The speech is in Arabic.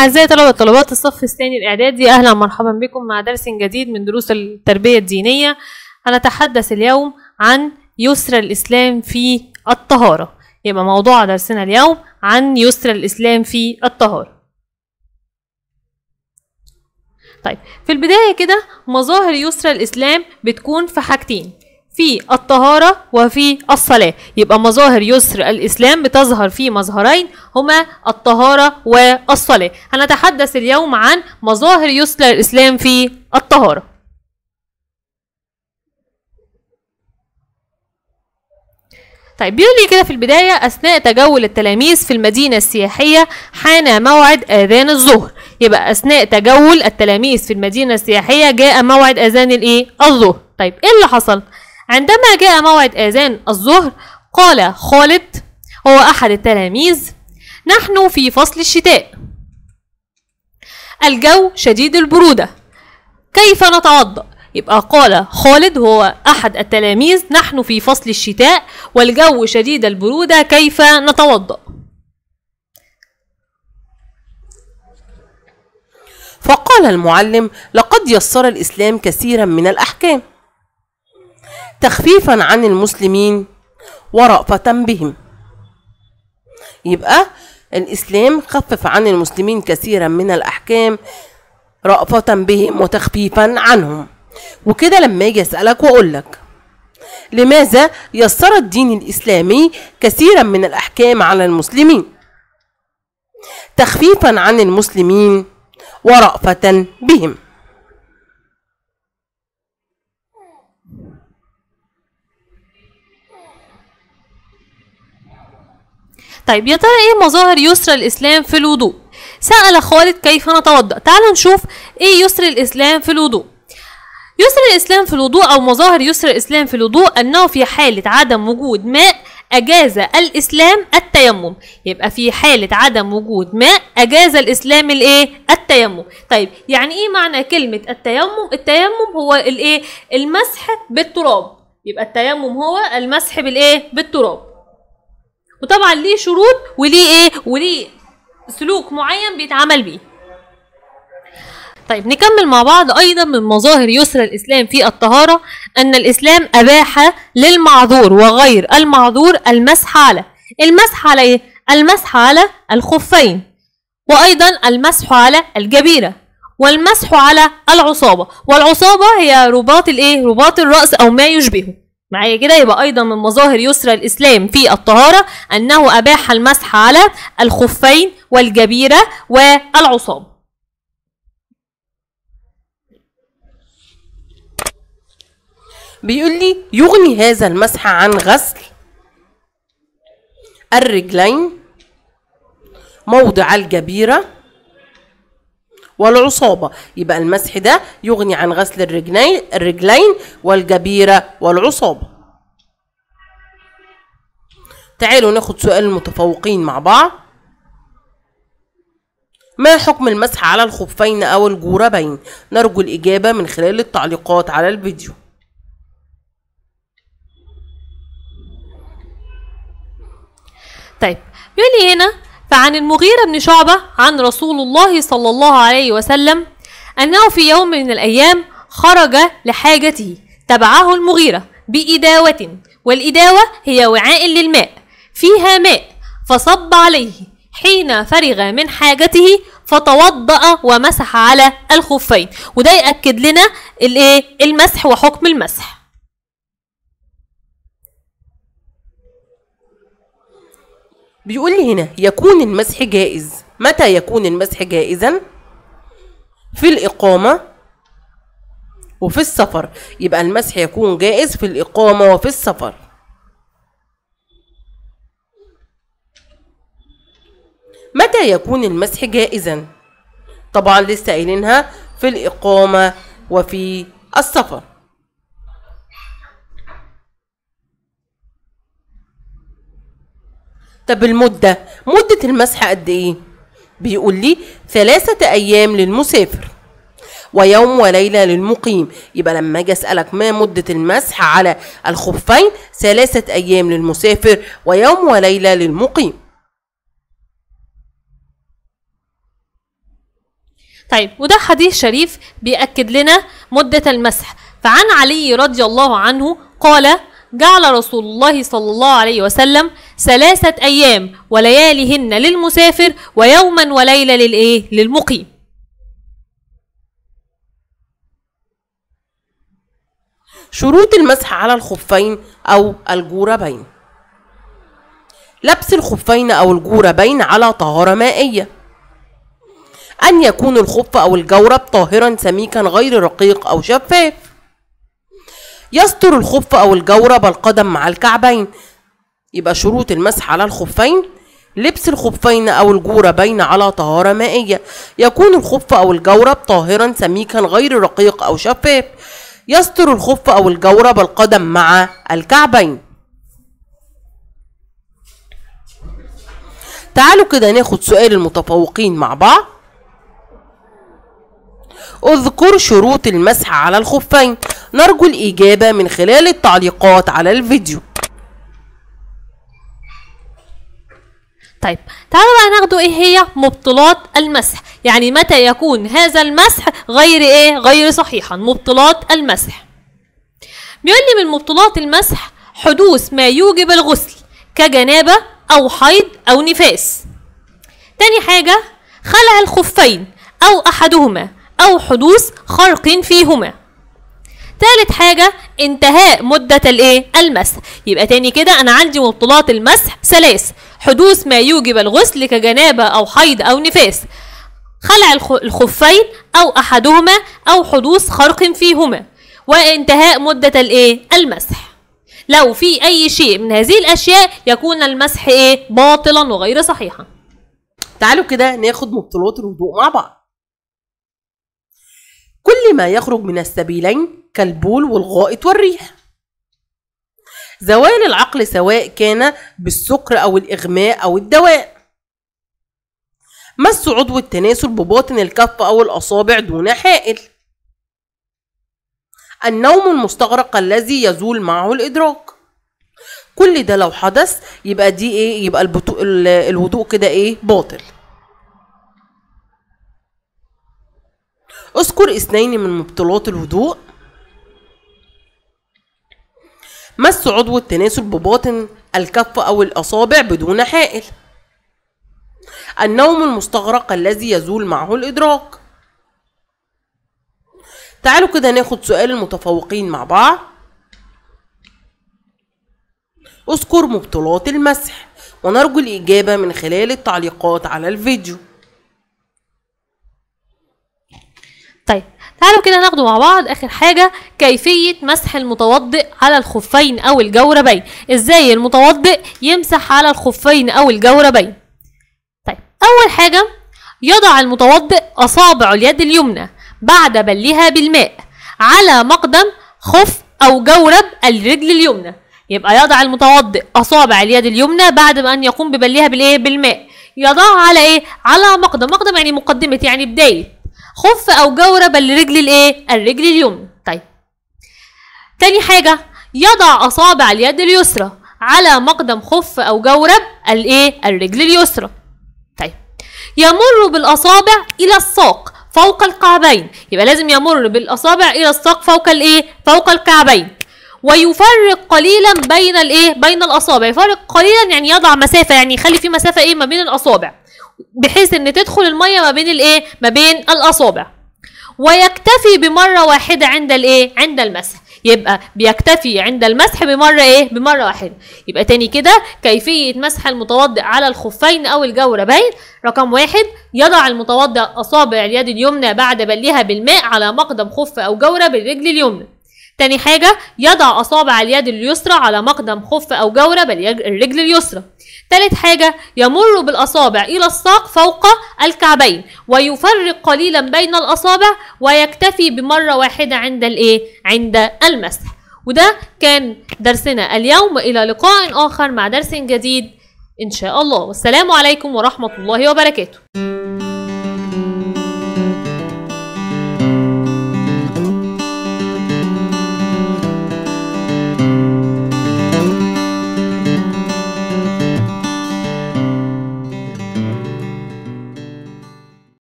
أعزائي طلبة وطلبات الصف الثاني الإعدادي أهلا ومرحبا بكم مع درس جديد من دروس التربية الدينية هنتحدث اليوم عن يسر الإسلام في الطهارة يبقى موضوع درسنا اليوم عن يسر الإسلام في الطهارة طيب في البداية كده مظاهر يسر الإسلام بتكون في حاجتين في الطهارة وفي الصلاة يبقى مظاهر يسر الإسلام بتظهر في مظهرين هما الطهارة والصلاة هنتحدث اليوم عن مظاهر يسر الإسلام في الطهارة طيب بيقول لي كده في البداية أثناء تجول التلاميذ في المدينة السياحية حان موعد آذان الظهر يبقى أثناء تجول التلاميذ في المدينة السياحية جاء موعد أذان الإيه؟ الظهر طيب إيه اللي حصل؟ عندما جاء موعد آذان الظهر قال خالد هو أحد التلاميذ نحن في فصل الشتاء الجو شديد البرودة كيف نتوضأ؟ يبقى قال خالد هو أحد التلاميذ نحن في فصل الشتاء والجو شديد البرودة كيف نتوضأ؟ فقال المعلم لقد يسر الإسلام كثيرا من الأحكام تخفيفا عن المسلمين ورأفة بهم يبقى الإسلام خفف عن المسلمين كثيرا من الأحكام رأفة بهم وتخفيفا عنهم وكده لما اجي اسالك وأقولك لماذا يسر الدين الاسلامي كثيرا من الاحكام على المسلمين تخفيفا عن المسلمين ورأفة بهم طيب يا ترى ايه مظاهر يسر الاسلام في الوضوء سأل خالد كيف نتوضأ تعالوا نشوف ايه يسر الاسلام في الوضوء يسر الاسلام في الوضوء او مظاهر يسر الاسلام في الوضوء انه في حالة عدم وجود ماء أجاز الإسلام التيمم يبقى في حالة عدم وجود ماء أجاز الإسلام الإيه؟ التيمم طيب يعني إيه معنى كلمة التيمم؟ التيمم هو الإيه؟ المسح بالتراب يبقى التيمم هو المسح بالإيه؟ بالتراب وطبعا ليه شروط وليه ايه وليه سلوك معين بيتعامل بيه طيب نكمل مع بعض أيضا من مظاهر يسر الإسلام في الطهارة أن الإسلام أباح للمعذور وغير المعذور المسح على المسح على إيه؟ المسح على الخفين وأيضا المسح على الجبيرة والمسح على العصابة والعصابة هي رباط الإيه؟ رباط الرأس أو ما يشبهه معايا كده يبقى ايضا من مظاهر يسر الاسلام في الطهاره انه اباح المسح على الخفين والجبيره والعصاب بيقول لي يغني هذا المسح عن غسل الرجلين موضع الجبيره والعصابة يبقى المسح ده يغني عن غسل الرجلين, الرجلين والجبيرة والعصابة تعالوا ناخد سؤال المتفوقين مع بعض ما حكم المسح على الخفين أو الجوربين نرجو الإجابة من خلال التعليقات على الفيديو طيب يقول لي هنا فعن المغيرة بن شعبة عن رسول الله صلى الله عليه وسلم أنه في يوم من الأيام خرج لحاجته تبعه المغيرة بإداوة والإداوة هي وعاء للماء فيها ماء فصب عليه حين فرغ من حاجته فتوضأ ومسح على الخفين وده يأكد لنا المسح وحكم المسح بيقول لي هنا يكون المسح جائز متى يكون المسح جائزا في الإقامة وفي السفر يبقى المسح يكون جائز في الإقامة وفي السفر متى يكون المسح جائزا طبعا لسه قايلينها في الإقامة وفي السفر طب المدة مدة المسح قد إيه؟ بيقول لي ثلاثة أيام للمسافر ويوم وليلة للمقيم يبقى لما أجي أسألك ما مدة المسح على الخفين ثلاثة أيام للمسافر ويوم وليلة للمقيم طيب وده حديث شريف بيأكد لنا مدة المسح فعن علي رضي الله عنه قال جعل رسول الله صلى الله عليه وسلم ثلاثة أيام ولياليهن للمسافر ويوما وليلة للإيه؟ للمقيم شروط المسح على الخفين أو الجوربين لبس الخفين أو الجوربين على طهارة مائية أن يكون الخف أو الجورب طاهرا سميكا غير رقيق أو شفاف يستر الخف أو الجورب القدم مع الكعبين يبقى شروط المسح على الخفين لبس الخفين أو الجوربين على طهارة مائية يكون الخف أو الجورب طاهرا سميكا غير رقيق أو شفاف يستر الخف أو الجورب القدم مع الكعبين تعالوا كده ناخد سؤال المتفوقين مع بعض اذكر شروط المسح على الخفين نرجو الإجابة من خلال التعليقات على الفيديو طيب تعالوا بقى ناخدوا ايه هي مبطلات المسح يعني متى يكون هذا المسح غير ايه غير صحيحا مبطلات المسح بيقول لي من مبطلات المسح حدوث ما يوجب الغسل كجنابة أو حيض أو نفاس تاني حاجة خلع الخفين أو أحدهما أو حدوث خرق فيهما ثالث حاجة انتهاء مدة الايه المسح يبقى تاني كده انا عندي مبطلات المسح ثلاث حدوث ما يوجب الغسل كجنابة او حيض او نفاس خلع الخفين او احدهما او حدوث خرق فيهما وانتهاء مدة الايه المسح لو في اي شيء من هذه الاشياء يكون المسح ايه باطلا وغير صحيحا تعالوا كده ناخد مبطلات الوضوء مع بعض كل ما يخرج من السبيلين كالبول والغائط والريح زوال العقل سواء كان بالسكر أو الإغماء أو الدواء مس عضو التناسل بباطن الكف أو الأصابع دون حائل النوم المستغرق الذي يزول معه الإدراك كل ده لو حدث يبقى دي ايه يبقى الوضوء كده ايه باطل اذكر اثنين من مبطلات الهدوء مس عضو التناسل بباطن الكف أو الأصابع بدون حائل النوم المستغرق الذي يزول معه الإدراك تعالوا كده ناخد سؤال المتفوقين مع بعض اذكر مبطلات المسح ونرجو الإجابة من خلال التعليقات على الفيديو طيب تعالوا كده هناخده مع بعض اخر حاجه كيفيه مسح المتوضئ على الخفين او الجوربين ازاي المتوضئ يمسح على الخفين او الجوربين طيب اول حاجه يضع المتوضئ اصابع اليد اليمنى بعد بلها بالماء على مقدم خف او جورب الرجل اليمنى يبقى يضع المتوضئ اصابع اليد اليمنى بعد ما ان يقوم ببلها بالايه بالماء يضعها على ايه على مقدم مقدم يعني مقدمه يعني بدايه خف أو جورب بل رجل الإيه؟ الرجل اليمنى طيب تاني حاجة يضع أصابع اليد اليسرى على مقدم خف أو جورب الإيه؟ الرجل اليسرى طيب يمر بالأصابع إلى الساق فوق الكعبين يبقى لازم يمر بالأصابع إلى الساق فوق الإيه؟ فوق الكعبين ويفرق قليلا بين الايه بين الاصابع يفرق قليلا يعني يضع مسافه يعني يخلي في مسافه ايه ما بين الاصابع بحيث ان تدخل الميه ما بين الايه ما بين الاصابع ويكتفي بمره واحده عند الايه عند المسح يبقى بيكتفي عند المسح بمره ايه بمره واحده يبقى تاني كده كيفيه مسح المتوضئ على الخفين او الجوربين رقم واحد يضع المتوضئ اصابع اليد اليمنى بعد بليها بالماء على مقدم خف او جورب الرجل اليمنى تاني حاجة يضع أصابع اليد اليسرى على مقدم خف أو جورب الرجل اليسرى تالت حاجة يمر بالأصابع إلى الساق فوق الكعبين ويفرق قليلا بين الأصابع ويكتفي بمرة واحدة عند الإيه؟ عند المسح وده كان درسنا اليوم إلى لقاء آخر مع درس جديد إن شاء الله والسلام عليكم ورحمة الله وبركاته